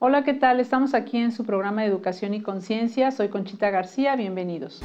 Hola, ¿qué tal? Estamos aquí en su programa de Educación y Conciencia. Soy Conchita García, bienvenidos.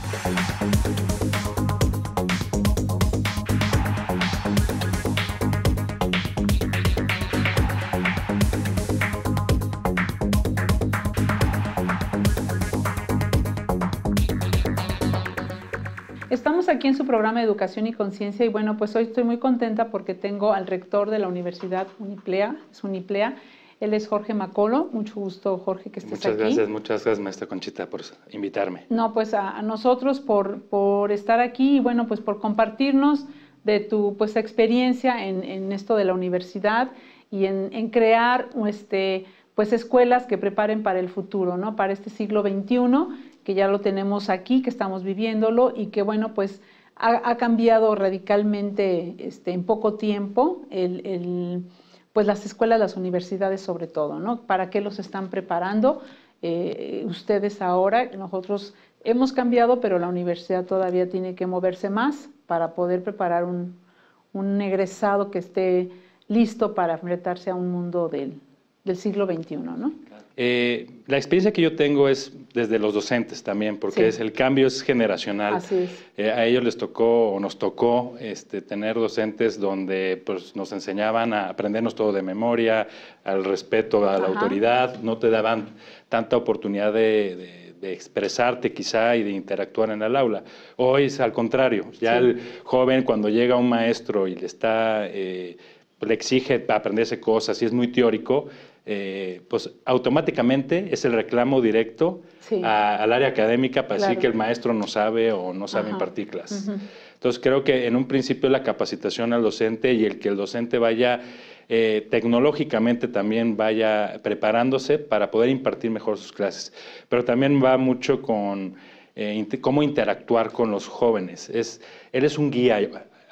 Estamos aquí en su programa de Educación y Conciencia y bueno, pues hoy estoy muy contenta porque tengo al rector de la Universidad Uniplea, es Uniplea, él es Jorge Macolo. Mucho gusto, Jorge, que estés aquí. Muchas gracias, muchas gracias, maestra Conchita, por invitarme. No, pues a, nosotros por, por estar aquí y bueno, pues por compartirnos de tu pues, experiencia en, esto de la universidad y en, crear este, pues, escuelas que preparen para el futuro, ¿no? para este siglo XXI, que ya lo tenemos aquí, que estamos viviéndolo y que bueno, pues ha, cambiado radicalmente este, en poco tiempo el pues las escuelas, las universidades sobre todo, ¿no? ¿Para qué los están preparando? Eh, ustedes ahora, nosotros hemos cambiado, pero la universidad todavía tiene que moverse más para poder preparar un, un egresado que esté listo para enfrentarse a un mundo del, del siglo XXI, ¿no? Eh, la experiencia que yo tengo es desde los docentes también, porque es, el cambio es generacional. Eh, a ellos les tocó o nos tocó este, tener docentes donde pues, nos enseñaban a aprendernos todo de memoria, al respeto a la autoridad, no te daban tanta oportunidad de, expresarte quizá y de interactuar en el aula. Hoy es al contrario, ya el joven cuando llega un maestro y le está... Eh, le exige aprenderse cosas y es muy teórico, eh, pues automáticamente es el reclamo directo al área académica para decir que el maestro no sabe o no sabe impartir clases. Entonces creo que en un principio la capacitación al docente y el que el docente vaya eh, tecnológicamente también vaya preparándose para poder impartir mejor sus clases. Pero también va mucho con eh, cómo interactuar con los jóvenes. Es, él es un guía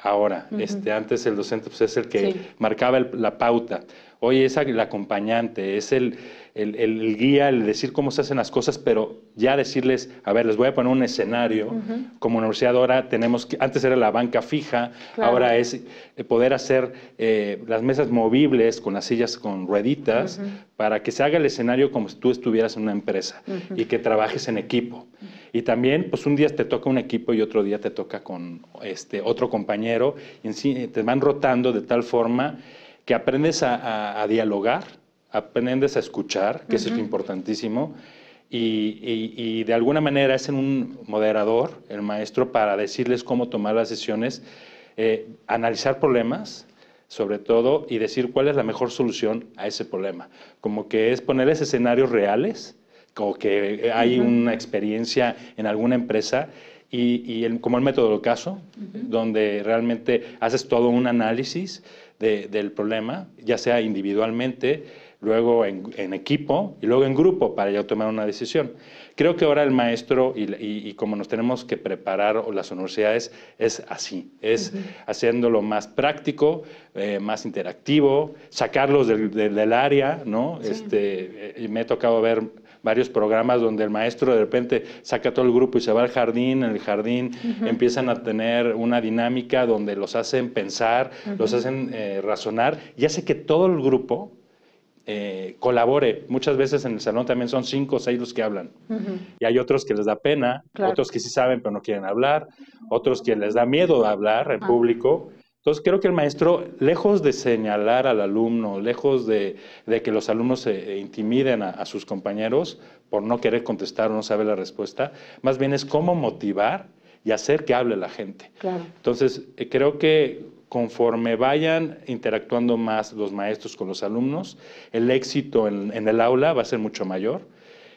ahora. este, antes el docente pues, es el que marcaba la pauta. Hoy es el acompañante, es el, el, guía, el decir cómo se hacen las cosas, pero ya decirles, a ver, les voy a poner un escenario. Como universidad ahora tenemos que, antes era la banca fija, ahora es eh, poder hacer eh, las mesas movibles con las sillas con rueditas para que se haga el escenario como si tú estuvieras en una empresa y que trabajes en equipo. Y también, pues un día te toca un equipo y otro día te toca con este, otro compañero, y eh, te van rotando de tal forma que aprendes a dialogar aprendes a escuchar, que es lo es importantísimo, y, y, de alguna manera es un moderador, el maestro, para decirles cómo tomar las sesiones, eh, analizar problemas, sobre todo, y decir cuál es la mejor solución a ese problema. Como que es ponerles escenarios reales, como que hay una experiencia en alguna empresa y, y como el método del caso, donde realmente haces todo un análisis del problema, ya sea individualmente, luego en, equipo y luego en grupo para ya tomar una decisión. Creo que ahora el maestro y, como nos tenemos que preparar las universidades es así, es haciéndolo más práctico, eh, más interactivo, sacarlos del, área, ¿no? Este, eh, me he tocado ver varios programas donde el maestro de repente saca todo el grupo y se va al jardín, en el jardín empiezan a tener una dinámica donde los hacen pensar, los hacen eh, razonar y hace que todo el grupo eh, colabore. Muchas veces en el salón también son cinco o seis los que hablan. Y hay otros que les da pena, otros que sí saben pero no quieren hablar, otros que les da miedo hablar en ah. público. Entonces creo que el maestro, lejos de señalar al alumno, lejos de, que los alumnos se intimiden a, sus compañeros por no querer contestar o no saber la respuesta, más bien es cómo motivar y hacer que hable la gente. Entonces eh, creo que conforme vayan interactuando más los maestros con los alumnos, el éxito en, el aula va a ser mucho mayor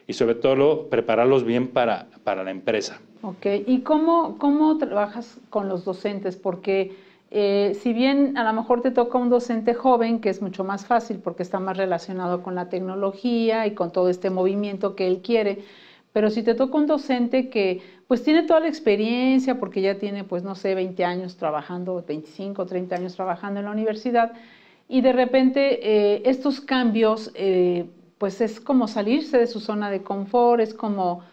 y sobre todo prepararlos bien para, la empresa. Ok, ¿y cómo, cómo trabajas con los docentes? Porque eh, si bien a lo mejor te toca un docente joven, que es mucho más fácil porque está más relacionado con la tecnología y con todo este movimiento que él quiere, pero si te toca un docente que pues, tiene toda la experiencia, porque ya tiene pues, no sé, 20 años trabajando, 25, 30 años trabajando en la universidad, y de repente eh, estos cambios eh, pues es como salirse de su zona de confort, es como,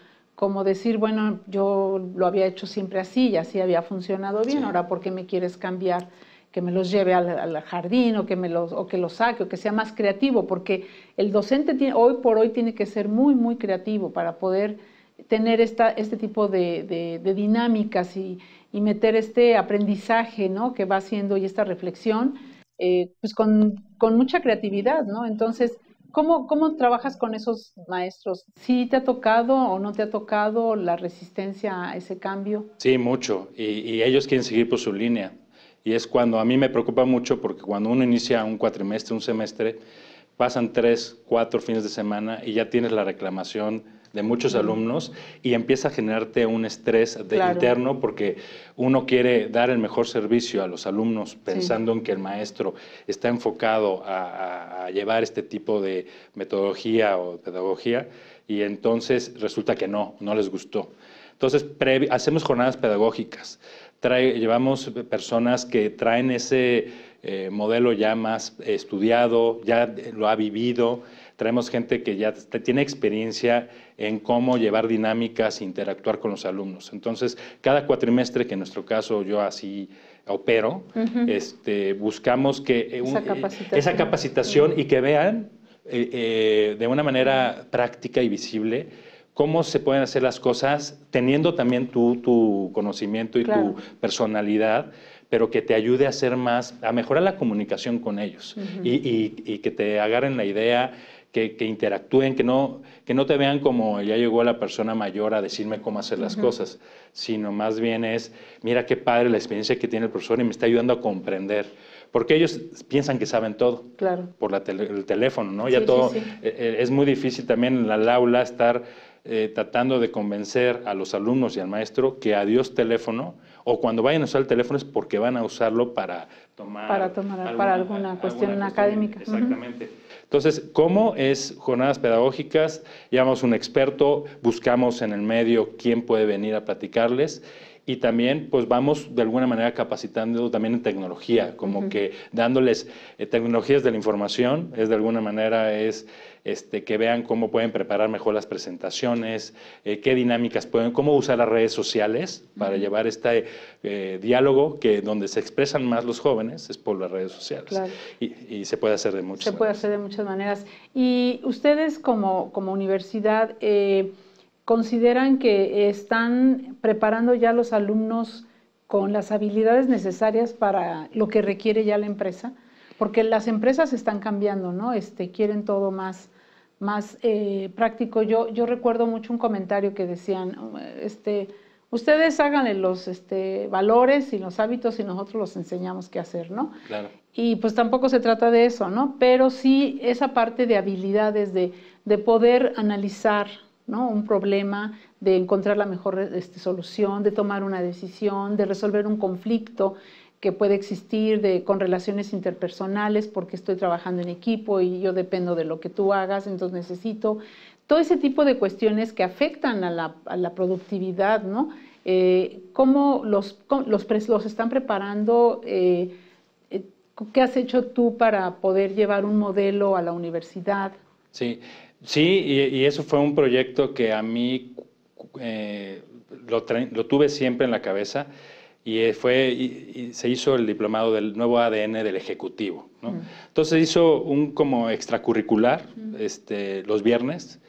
decir, bueno, yo lo había hecho siempre así y así había funcionado bien, ahora ¿por qué me quieres cambiar? que me los lleve al, jardín o que, me los, o que los saque o que sea más creativo, porque el docente hoy por hoy tiene que ser muy, muy creativo para poder tener esta, este tipo de, dinámicas y, meter este aprendizaje que va haciendo y esta reflexión eh, pues con, mucha creatividad, ¿no? Entonces, ¿cómo, trabajas con esos maestros? ¿Sí te ha tocado o no te ha tocado la resistencia a ese cambio? Sí, mucho. Y, y ellos quieren seguir por su línea. Y es cuando a mí me preocupa mucho porque cuando uno inicia un cuatrimestre, un semestre, pasan tres, cuatro fines de semana y ya tienes la reclamación de muchos alumnos y empieza a generarte un estrés de interno porque uno quiere dar el mejor servicio a los alumnos pensando en que el maestro está enfocado a, a, llevar este tipo de metodología o pedagogía y entonces resulta que no, no les gustó. Entonces hacemos jornadas pedagógicas llevamos personas que traen ese eh, modelo ya más estudiado, ya lo ha vivido, traemos gente que ya tiene experiencia en cómo llevar dinámicas, e interactuar con los alumnos. Entonces, cada cuatrimestre, que en nuestro caso yo así opero, este, buscamos que eh, eh, esa capacitación, y que vean de una manera práctica y visible cómo se pueden hacer las cosas teniendo también tu conocimiento y tu personalidad, pero que te ayude a hacer más, a mejorar la comunicación con ellos y, que te agarren la idea. Que, interactúen, que no, que no te vean como ya llegó la persona mayor a decirme cómo hacer las cosas, sino más bien es, mira qué padre la experiencia que tiene el profesor y me está ayudando a comprender porque ellos piensan que saben todo. Claro. Por el teléfono, ¿no? Ya todo. Eh, eh, es muy difícil también en la aula estar eh, tratando de convencer a los alumnos y al maestro que adiós teléfono, o cuando vayan a usar el teléfono es porque van a usarlo para tomar, para, tomar, alguna, para alguna, cuestión académica. Exactamente. Entonces, ¿cómo es jornadas pedagógicas? Llamamos un experto, buscamos en el medio quién puede venir a platicarles y también pues vamos de alguna manera capacitando también en tecnología, como que dándoles eh, tecnologías de la información, es de alguna manera es este, que vean cómo pueden preparar mejor las presentaciones, eh, qué dinámicas pueden, cómo usar las redes sociales para llevar este eh, diálogo que donde se expresan más los jóvenes es por las redes sociales. Y, se puede hacer de muchas maneras. Se puede hacer de muchas maneras. Y ustedes como, como universidad consideran que están preparando ya los alumnos con las habilidades necesarias para lo que requiere ya la empresa, porque las empresas están cambiando, ¿no? Este, quieren todo más, más eh, práctico. Yo, yo recuerdo mucho un comentario que decían, este, ustedes háganle los este, valores y los hábitos y nosotros los enseñamos qué hacer, ¿no? Claro. Y pues tampoco se trata de eso, ¿no? Pero sí esa parte de habilidades, de, de poder analizar, un problema, de encontrar la mejor este, solución, de tomar una decisión, de resolver un conflicto que puede existir de, con relaciones interpersonales, porque estoy trabajando en equipo y yo dependo de lo que tú hagas, entonces necesito todo ese tipo de cuestiones que afectan a la, productividad, ¿no? Eh, ¿Cómo los, los, están preparando? Eh, eh, ¿Qué has hecho tú para poder llevar un modelo a la universidad? Sí, Sí, y, eso fue un proyecto que a mí eh, lo, tuve siempre en la cabeza y eh, fue y, se hizo el diplomado del nuevo ADN del ejecutivo. Entonces hizo un como extracurricular este, los viernes,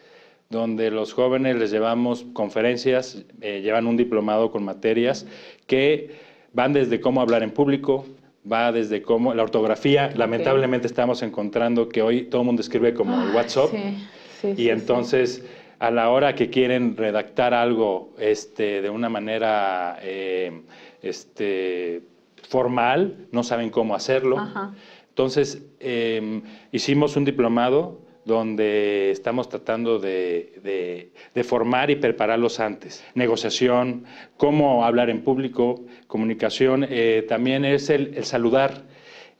donde los jóvenes les llevamos conferencias, eh, llevan un diplomado con materias que van desde cómo hablar en público, va desde cómo la ortografía. Lamentablemente estamos encontrando que hoy todo el mundo escribe como WhatsApp. Sí y entonces, a la hora que quieren redactar algo este, de una manera eh, este, formal, no saben cómo hacerlo. Entonces, em, hicimos un diplomado donde estamos tratando de, formar y prepararlos antes. Negociación, cómo hablar en público, comunicación, eh, también es el, el saludar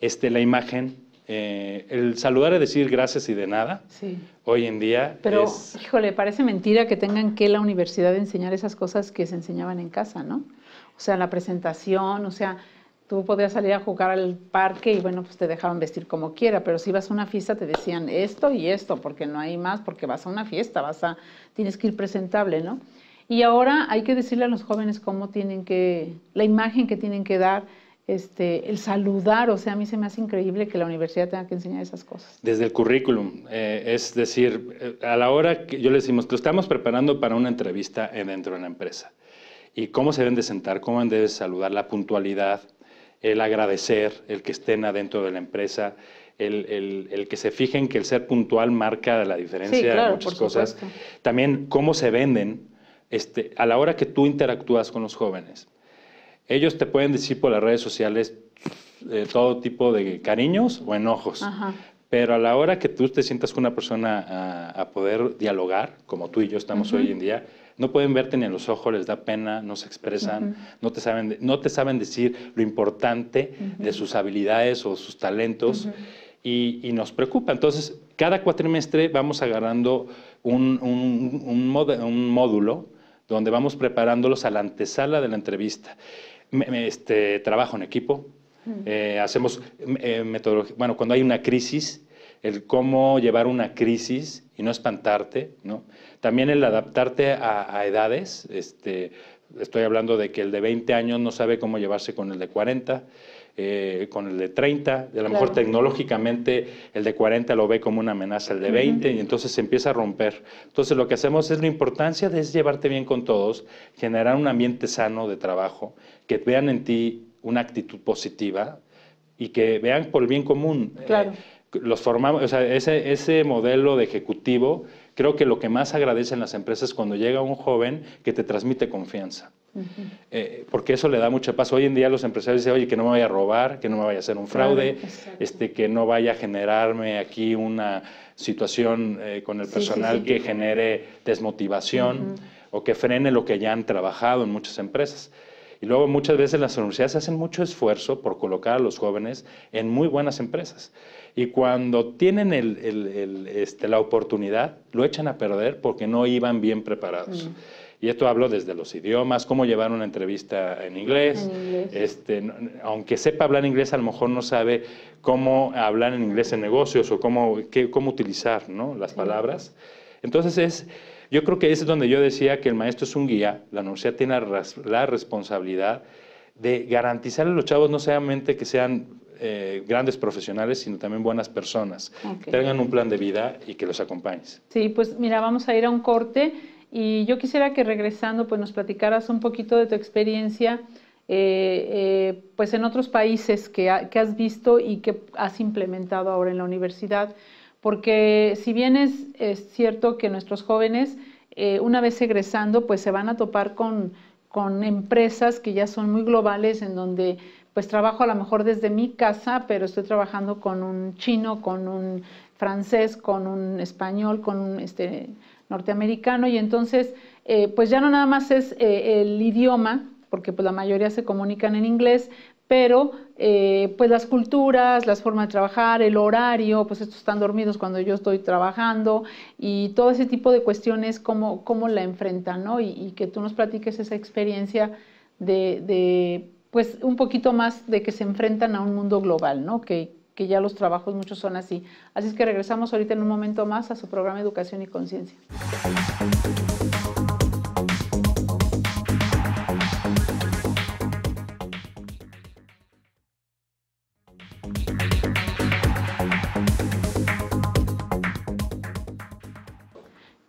este, la imagen, eh, el saludar y decir gracias y de nada, sí. hoy en día. Pero, híjole, parece mentira que tengan que la universidad enseñar esas cosas que se enseñaban en casa, ¿no? O sea, la presentación, o sea, tú podías salir a jugar al parque y bueno, pues te dejaban vestir como quiera, pero si ibas a una fiesta te decían esto y esto, porque no hay más, porque vas a una fiesta, vas a, tienes que ir presentable, ¿no? Y ahora hay que decirle a los jóvenes cómo tienen que, la imagen que tienen que dar, este, el saludar, o sea, a mí se me hace increíble que la universidad tenga que enseñar esas cosas. Desde el currículum, eh, es decir, eh, a la hora que yo le decimos, lo estamos preparando para una entrevista dentro de la empresa. ¿Y cómo se deben de sentar? ¿Cómo deben de saludar? La puntualidad, el agradecer, el que estén adentro de la empresa, el, que se fijen que el ser puntual marca la diferencia de muchas cosas. También cómo se venden este, a la hora que tú interactúas con los jóvenes. Ellos te pueden decir por las redes sociales eh, todo tipo de cariños o enojos. Pero a la hora que tú te sientas con una persona ah, a, poder dialogar, como tú y yo estamos hoy en día, no pueden verte ni en los ojos, les da pena, no se expresan, no, te saben, no te saben decir lo importante de sus habilidades o sus talentos y, nos preocupa. Entonces, cada cuatrimestre vamos agarrando un, un módulo donde vamos preparándolos a la antesala de la entrevista este, trabajo en equipo, eh, hacemos eh, metodología, bueno, cuando hay una crisis, el cómo llevar una crisis y no espantarte, ¿no? También el adaptarte a, edades, este, estoy hablando de que el de 20 años no sabe cómo llevarse con el de 40, eh, con el de 30, a lo mejor tecnológicamente el de 40 lo ve como una amenaza el de 20 y entonces se empieza a romper. Entonces lo que hacemos es la importancia de es llevarte bien con todos, generar un ambiente sano de trabajo que vean en ti una actitud positiva y que vean por el bien común. Claro. Eh, los formamos, o sea, ese, ese modelo de ejecutivo, creo que lo que más agradecen las empresas es cuando llega un joven que te transmite confianza. Eh, porque eso le da mucha paz. Hoy en día los empresarios dicen, oye, que no me vaya a robar, que no me vaya a hacer un fraude, este, que no vaya a generarme aquí una situación eh, con el personal que genere desmotivación o que frene lo que ya han trabajado en muchas empresas. Y luego muchas veces las universidades hacen mucho esfuerzo por colocar a los jóvenes en muy buenas empresas. Y cuando tienen este, la oportunidad, lo echan a perder porque no iban bien preparados. Mm. Y esto hablo desde los idiomas, cómo llevar una entrevista en inglés. Este, aunque sepa hablar inglés, a lo mejor no sabe cómo hablar en inglés en negocios o cómo, qué, cómo utilizar ¿no? las palabras. Entonces es, yo creo que es donde yo decía que el maestro es un guía, la universidad tiene la, responsabilidad de garantizar a los chavos no solamente que sean eh, grandes profesionales, sino también buenas personas, que tengan un plan de vida y que los acompañes. Sí, pues mira, vamos a ir a un corte y yo quisiera que regresando pues nos platicaras un poquito de tu experiencia eh, eh, pues en otros países que, has visto y que has implementado ahora en la universidad porque si bien es, cierto que nuestros jóvenes, eh, una vez egresando, pues se van a topar con, empresas que ya son muy globales, en donde pues trabajo a lo mejor desde mi casa, pero estoy trabajando con un chino, con un francés, con un español, con un este, norteamericano, y entonces eh, pues ya no nada más es eh, el idioma, porque pues la mayoría se comunican en inglés, pero eh, pues las culturas, las formas de trabajar, el horario, pues estos están dormidos cuando yo estoy trabajando y todo ese tipo de cuestiones, cómo, cómo la enfrentan, ¿no? Y, que tú nos platiques esa experiencia de, pues un poquito más de que se enfrentan a un mundo global, ¿no? Que, que ya los trabajos muchos son así. Así es que regresamos ahorita en un momento más a su programa Educación y Conciencia.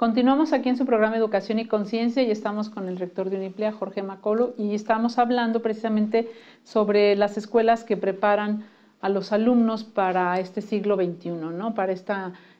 Continuamos aquí en su programa Educación y Conciencia y estamos con el rector de UNIPLEA, Jorge Macolo, y estamos hablando precisamente sobre las escuelas que preparan a los alumnos para este siglo XXI, ¿no? para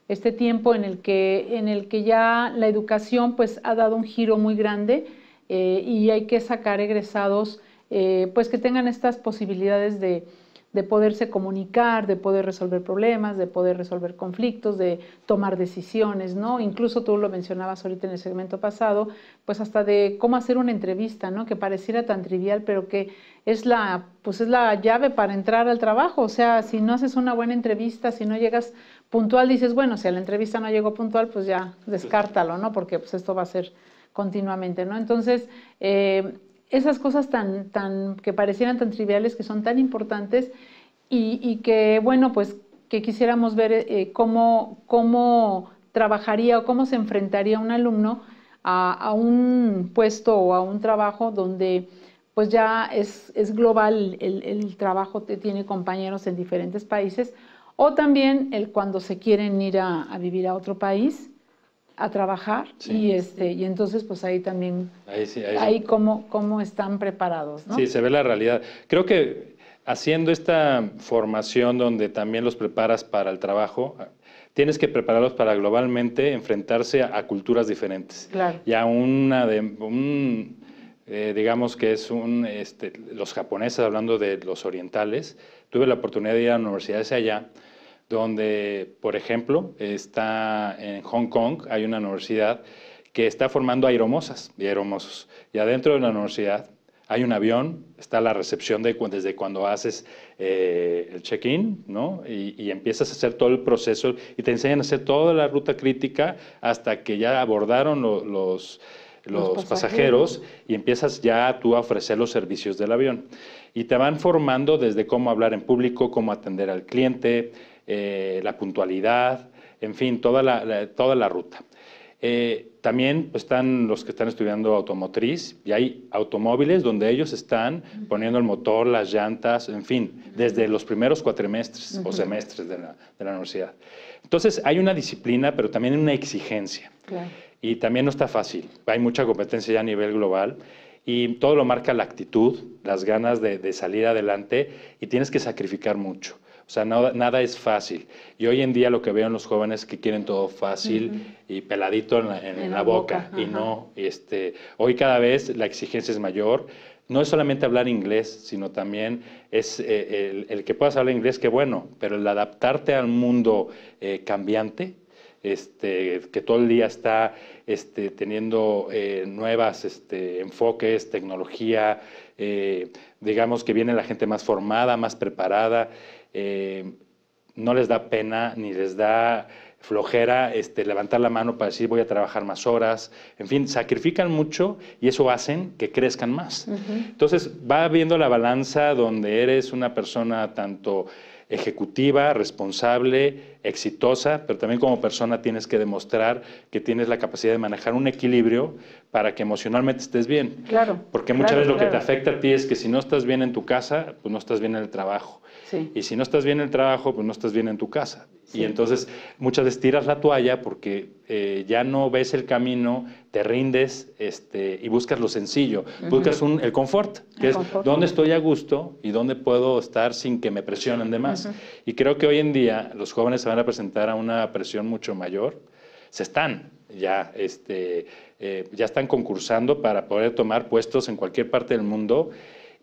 este tiempo en el, que, en el que ya la educación pues, ha dado un giro muy grande eh, y hay que sacar egresados eh, pues, que tengan estas posibilidades de, de poderse comunicar, de poder resolver problemas, de poder resolver conflictos, de tomar decisiones, ¿no? Incluso tú lo mencionabas ahorita en el segmento pasado, pues hasta de cómo hacer una entrevista, ¿no? Que pareciera tan trivial, pero que es la, pues es la llave para entrar al trabajo. O sea, si no haces una buena entrevista, si no llegas puntual, dices, bueno, si a la entrevista no llegó puntual, pues ya descártalo, ¿no? Porque pues esto va a ser continuamente, ¿no? Entonces, eh, esas cosas tan, que parecieran tan triviales, que son tan importantes y, que, bueno, pues que quisiéramos ver eh, cómo, trabajaría o cómo se enfrentaría un alumno a, un puesto o a un trabajo donde pues ya es, global el, trabajo, que tiene compañeros en diferentes países, o también el cuando se quieren ir a vivir a otro país a trabajar y este y entonces pues ahí también ahí, cómo, están preparados sí se ve la realidad creo que haciendo esta formación donde también los preparas para el trabajo tienes que prepararlos para globalmente enfrentarse a, culturas diferentes claro. y a una de un eh, digamos que es un este, los japoneses hablando de los orientales tuve la oportunidad de ir a universidades allá donde, por ejemplo, está en Hong Kong, hay una universidad que está formando aeromosas y aeromosos. Y adentro de la universidad hay un avión, está la recepción desde cuando haces eh, el check-in, ¿no? Y, empiezas a hacer todo el proceso y te enseñan a hacer toda la ruta crítica hasta que ya abordaron los, pasajeros. y empiezas ya tú a ofrecer los servicios del avión. Y te van formando desde cómo hablar en público, cómo atender al cliente, eh, la puntualidad, en fin, toda la, toda la ruta. Eh, también están los que están estudiando automotriz y hay automóviles donde ellos están poniendo el motor, las llantas, en fin, desde los primeros cuatrimestres o semestres de la, universidad. Entonces hay una disciplina, pero también una exigencia. Y también no está fácil. Hay mucha competencia ya a nivel global y todo lo marca la actitud, las ganas de salir adelante y tienes que sacrificar mucho. O sea, nada es fácil. Y hoy en día lo que veo en los jóvenes es que quieren todo fácil y peladito en la, boca. Y no, este, hoy cada vez la exigencia es mayor. No es solamente hablar inglés, sino también es eh, el, que puedas hablar inglés, que bueno, pero el adaptarte al mundo eh, cambiante, este, que todo el día está este, teniendo eh, nuevas este, enfoques, tecnología, digamos que viene la gente más formada, más preparada. Eh, no les da pena ni les da flojera este, levantar la mano para decir voy a trabajar más horas, en fin, sacrifican mucho y eso hacen que crezcan más. Entonces va viendo la balanza donde eres una persona tanto ejecutiva, responsable, exitosa, pero también como persona tienes que demostrar que tienes la capacidad de manejar un equilibrio para que emocionalmente estés bien. Claro. Porque muchas veces lo que te afecta a ti es que si no estás bien en tu casa, pues no estás bien en el trabajo. Y si no estás bien en el trabajo, pues no estás bien en tu casa. Y entonces muchas veces tiras la toalla porque eh, ya no ves el camino, te rindes este, y buscas lo sencillo. Buscas un, el confort, que es dónde estoy a gusto y dónde puedo estar sin que me presionen de más. Y creo que hoy en día los jóvenes se van a presentar a una presión mucho mayor. Se están ya, este, eh, ya están concursando para poder tomar puestos en cualquier parte del mundo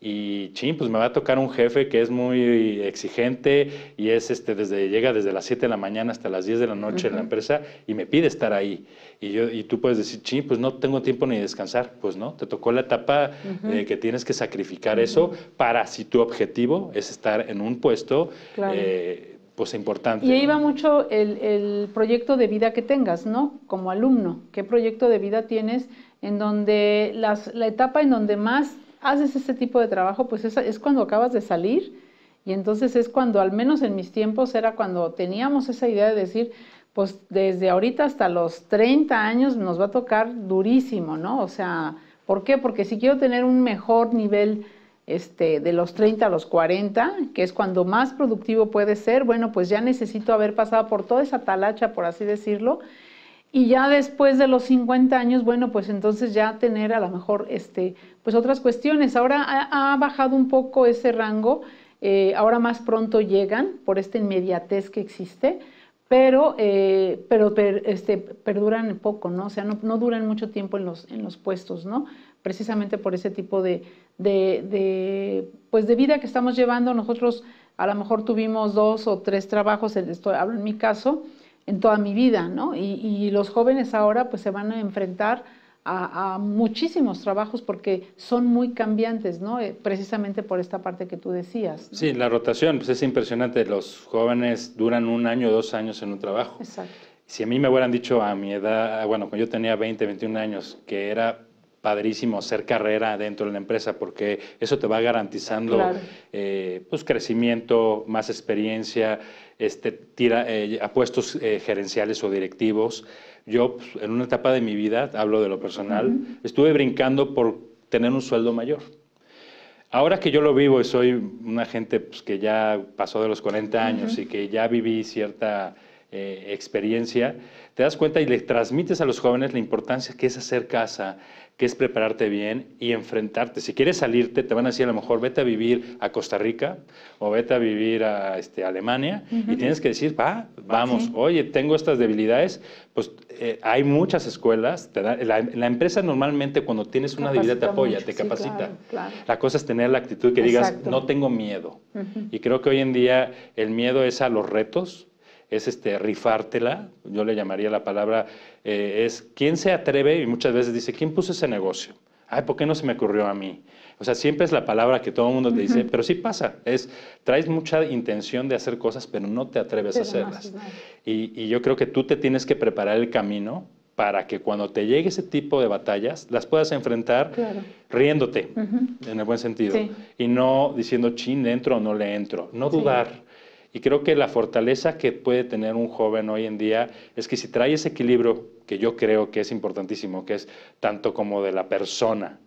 y ching, pues me va a tocar un jefe que es muy exigente y es este desde llega desde las 7 de la mañana hasta las 10 de la noche en la empresa y me pide estar ahí. Y yo y tú puedes decir, ching, pues no tengo tiempo ni descansar." Pues no, te tocó la etapa eh, que tienes que sacrificar eso para si tu objetivo es estar en un puesto eh, pues importante. Y ahí va mucho el, el proyecto de vida que tengas, ¿no? Como alumno, ¿qué proyecto de vida tienes en donde las, la etapa en donde más haces este tipo de trabajo, pues es, cuando acabas de salir y entonces es cuando, al menos en mis tiempos, era cuando teníamos esa idea de decir, pues desde ahorita hasta los 30 años nos va a tocar durísimo, ¿no? O sea, ¿por qué? Porque si quiero tener un mejor nivel este, de los 30 a los 40, que es cuando más productivo puede ser, bueno, pues ya necesito haber pasado por toda esa talacha, por así decirlo, y ya después de los 50 años, bueno, pues entonces ya tener a lo mejor este, pues otras cuestiones. Ahora ha, bajado un poco ese rango, eh, ahora más pronto llegan por esta inmediatez que existe, pero, eh, pero este, perduran poco, ¿no? O sea, no, duran mucho tiempo en los, en los puestos, ¿no? Precisamente por ese tipo de, pues de vida que estamos llevando. Nosotros a lo mejor tuvimos dos o tres trabajos, estoy hablo en mi caso, en toda mi vida, ¿no? Y, los jóvenes ahora pues se van a enfrentar a, muchísimos trabajos porque son muy cambiantes, ¿no? Eh, precisamente por esta parte que tú decías. Sí, la rotación, pues es impresionante. Los jóvenes duran un año o dos años en un trabajo. Exacto. Si a mí me hubieran dicho a mi edad, bueno, cuando yo tenía 20, 21 años, que era padrísimo hacer carrera dentro de la empresa porque eso te va garantizando eh, pues, crecimiento, más experiencia, este, tira, eh, a puestos eh, gerenciales o directivos. Yo pues, en una etapa de mi vida, hablo de lo personal, estuve brincando por tener un sueldo mayor. Ahora que yo lo vivo y soy una gente pues, que ya pasó de los 40 años y que ya viví cierta... experiencia, te das cuenta y le transmites a los jóvenes la importancia que es hacer casa, que es prepararte bien y enfrentarte. Si quieres salirte, te van a decir a lo mejor vete a vivir a Costa Rica o vete a vivir a este, Alemania y tienes que decir, va, vamos, oye, tengo estas debilidades. Pues eh, hay muchas escuelas, la, empresa normalmente cuando tienes una debilidad te apoya, te capacita. La cosa es tener la actitud que digas, no tengo miedo. Y creo que hoy en día el miedo es a los retos, es este rifártela, yo le llamaría la palabra, eh, es quién se atreve y muchas veces dice, ¿quién puso ese negocio? Ay, ¿por qué no se me ocurrió a mí? O sea, siempre es la palabra que todo el mundo dice, pero sí pasa, es, traes mucha intención de hacer cosas, pero no te atreves a hacerlas. y, yo creo que tú te tienes que preparar el camino para que cuando te llegue ese tipo de batallas las puedas enfrentar riéndote, en el buen sentido, y no diciendo, chin, le entro o no le entro, no dudar. Y creo que la fortaleza que puede tener un joven hoy en día es que si trae ese equilibrio, que yo creo que es importantísimo, que es tanto como de la persona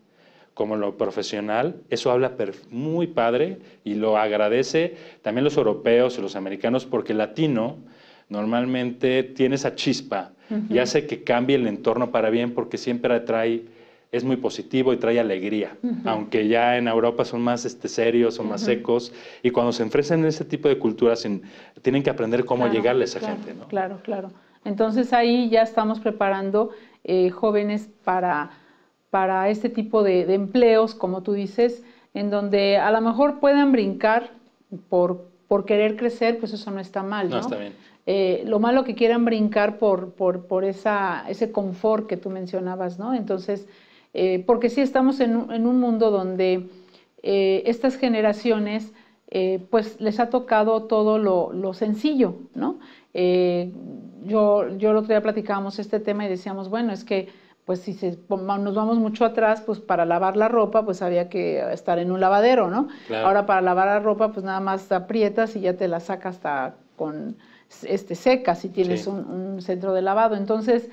como lo profesional, eso habla muy padre y lo agradece también los europeos y los americanos, porque el latino normalmente tiene esa chispa y hace que cambie el entorno para bien porque siempre atrae es muy positivo y trae alegría, aunque ya en Europa son más este, serios, son más secos, y cuando se enfrentan ese tipo de culturas tienen que aprender cómo llegarle a esa gente. ¿no? Claro, claro. Entonces ahí ya estamos preparando eh, jóvenes para, para este tipo de, empleos, como tú dices, en donde a lo mejor puedan brincar por, por querer crecer, pues eso no está mal. No, ¿no? está bien. Eh, lo malo que quieran brincar por, por esa, ese confort que tú mencionabas, ¿no? Entonces, eh, porque sí estamos en, un mundo donde eh, estas generaciones eh, pues les ha tocado todo lo, sencillo, ¿no? yo, yo el otro día platicábamos este tema y decíamos, bueno, es que pues si nos vamos mucho atrás, pues para lavar la ropa, pues había que estar en un lavadero, ¿no? Ahora para lavar la ropa, pues nada más aprietas y ya te la sacas hasta con este, seca si tienes un, centro de lavado. Entonces,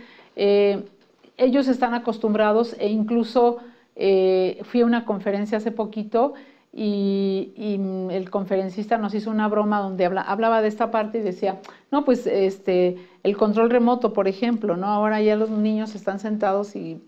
ellos están acostumbrados e incluso eh, fui a una conferencia hace poquito y, y, el conferencista nos hizo una broma donde hablaba de esta parte y decía, no, pues este, el control remoto, por ejemplo, ¿no? Ahora ya los niños están sentados y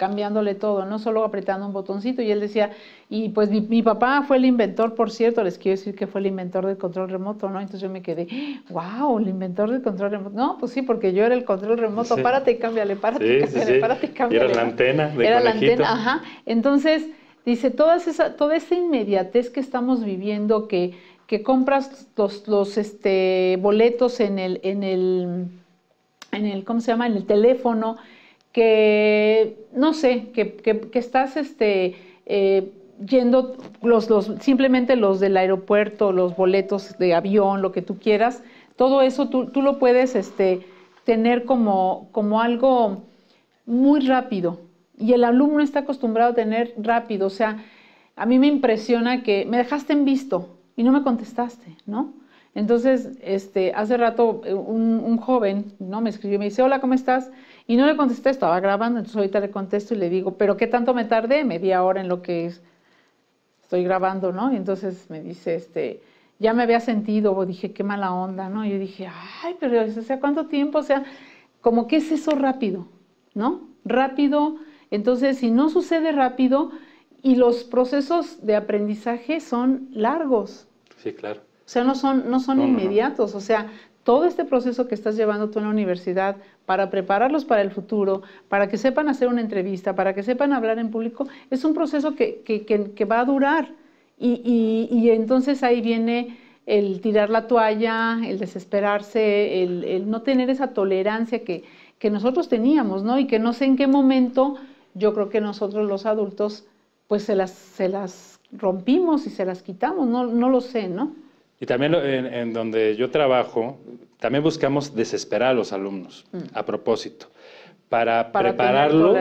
cambiándole todo, no solo apretando un botoncito. Y él decía, y pues mi, papá fue el inventor, por cierto, les quiero decir que fue el inventor del control remoto, ¿no? Entonces yo me quedé, wow, el inventor del control remoto. No, pues sí, porque yo era el control remoto, párate y cámbiale, párate y cámbiale, párate y cámbiale. era la antena de Era la antena, ajá. Entonces, dice, toda esa, toda esa inmediatez que estamos viviendo, que, que compras los, los este, boletos en el, en el, en el, ¿cómo se llama? En el teléfono, que, no sé, que, estás este, eh, yendo simplemente los del aeropuerto, los boletos de avión, lo que tú quieras, todo eso tú, lo puedes este, tener como, algo muy rápido. Y el alumno está acostumbrado a tener rápido, o sea, a mí me impresiona que me dejaste en visto y no me contestaste, ¿no? Entonces, este, hace rato eh, un, joven, ¿no? Me escribió y me dice, hola, ¿cómo estás? Y no le contesté, estaba grabando, entonces ahorita le contesto y le digo, pero ¿qué tanto me tardé? Media hora en lo que estoy grabando, ¿no? Y entonces me dice, este, ya me había sentido, dije, qué mala onda, ¿no? Y yo dije, ay, pero, o sea, ¿cuánto tiempo? O sea, como que es eso rápido, ¿no? Rápido, entonces si no sucede rápido y los procesos de aprendizaje son largos. Sí, claro. O sea, no son, no son inmediatos, o sea, todo este proceso que estás llevando tú en la universidad para prepararlos para el futuro, para que sepan hacer una entrevista, para que sepan hablar en público, es un proceso que, va a durar. Y, entonces ahí viene el tirar la toalla, el desesperarse, el, no tener esa tolerancia que, nosotros teníamos, ¿no? Y que no sé en qué momento yo creo que nosotros los adultos pues se las, rompimos y se las quitamos, no, no lo sé, ¿no? Y también en, donde yo trabajo, también buscamos desesperar a los alumnos, mm. a propósito, para, prepararlos.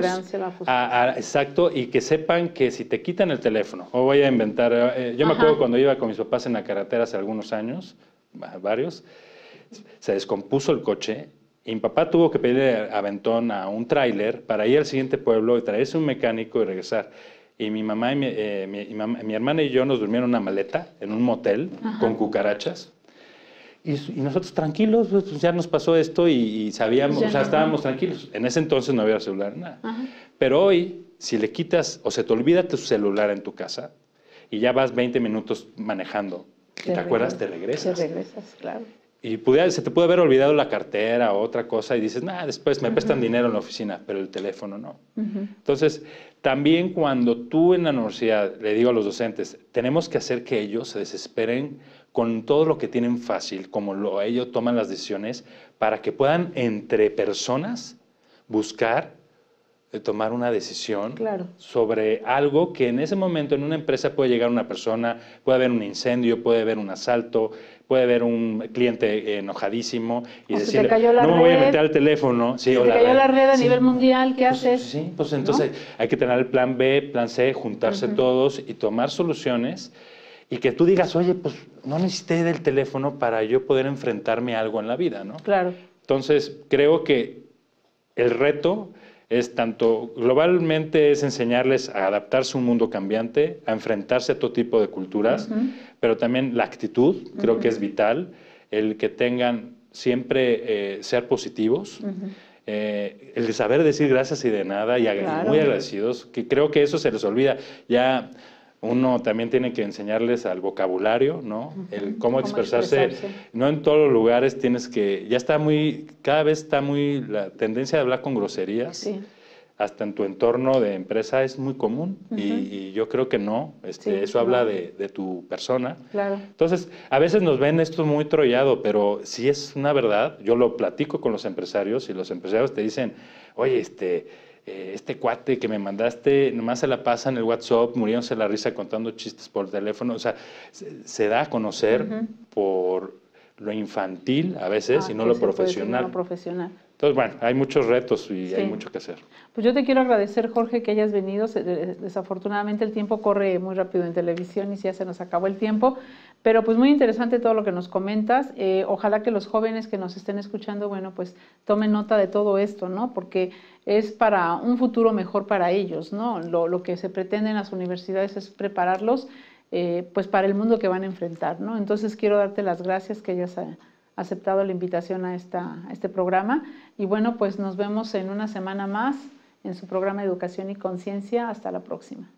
exacto, y que sepan que si te quitan el teléfono, o voy a inventar, eh, eh, yo me acuerdo cuando iba con mis papás en la carretera hace algunos años, varios, se descompuso el coche y mi papá tuvo que pedirle aventón a un tráiler para ir al siguiente pueblo y traerse un mecánico y regresar y mi mamá y mi, eh, mi, hermana y yo nos durmieron en una maleta en un motel con cucarachas. Y, nosotros tranquilos, pues, pues, ya nos pasó esto y, sabíamos, o sea, estábamos tranquilos. En ese entonces no había celular, nada. Pero hoy, si le quitas o se te olvida tu celular en tu casa y ya vas 20 minutos manejando, te, te acuerdas, te regresas. Te regresas, claro. Y se te puede haber olvidado la cartera o otra cosa y dices, nada, después me prestan dinero en la oficina, pero el teléfono no. Entonces, también cuando tú en la universidad, le digo a los docentes, tenemos que hacer que ellos se desesperen con todo lo que tienen fácil, como lo, ellos toman las decisiones, para que puedan entre personas buscar eh, tomar una decisión sobre algo que en ese momento en una empresa puede llegar una persona, puede haber un incendio, puede haber un asalto, puede haber un cliente enojadísimo y decir, no me voy a meter al teléfono. Sí, se cayó la red a nivel mundial, ¿qué pues, haces? Sí, pues entonces hay que tener el plan B, plan C, juntarse todos y tomar soluciones y que tú digas, oye, pues no necesité del teléfono para yo poder enfrentarme a algo en la vida, ¿no? Claro. Entonces, creo que el reto es tanto globalmente es enseñarles a adaptarse a un mundo cambiante, a enfrentarse a todo tipo de culturas, pero también la actitud creo que es vital, el que tengan siempre eh, ser positivos. Eh, el saber decir gracias y de nada y muy agradecidos, que creo que eso se les olvida. Ya uno también tiene que enseñarles al vocabulario, ¿no? El cómo, expresarse. No en todos los lugares tienes que, ya está muy, cada vez está muy la tendencia de hablar con groserías. Sí. Hasta en tu entorno de empresa es muy común y, yo creo que no, este, eso habla de, de, tu persona. Claro. Entonces, a veces nos ven esto muy trollado, pero si es una verdad, yo lo platico con los empresarios y los empresarios te dicen, oye, este, eh, este cuate que me mandaste, nomás se la pasa en el WhatsApp, muriéndose la risa contando chistes por teléfono. O sea, se, da a conocer por lo infantil a veces ah, y no lo profesional. profesional. Entonces, bueno, hay muchos retos y hay mucho que hacer. Pues yo te quiero agradecer, Jorge, que hayas venido. Desafortunadamente el tiempo corre muy rápido en televisión y ya se nos acabó el tiempo, pero pues muy interesante todo lo que nos comentas. Eh, ojalá que los jóvenes que nos estén escuchando, bueno, pues tomen nota de todo esto, ¿no? Porque es para un futuro mejor para ellos, ¿no? Lo, que se pretende en las universidades es prepararlos eh, pues para el mundo que van a enfrentar, ¿no? Entonces quiero darte las gracias que hayas eh, aceptado la invitación a, esta, este programa. Y bueno, pues nos vemos en una semana más en su programa Educación y Conciencia. Hasta la próxima.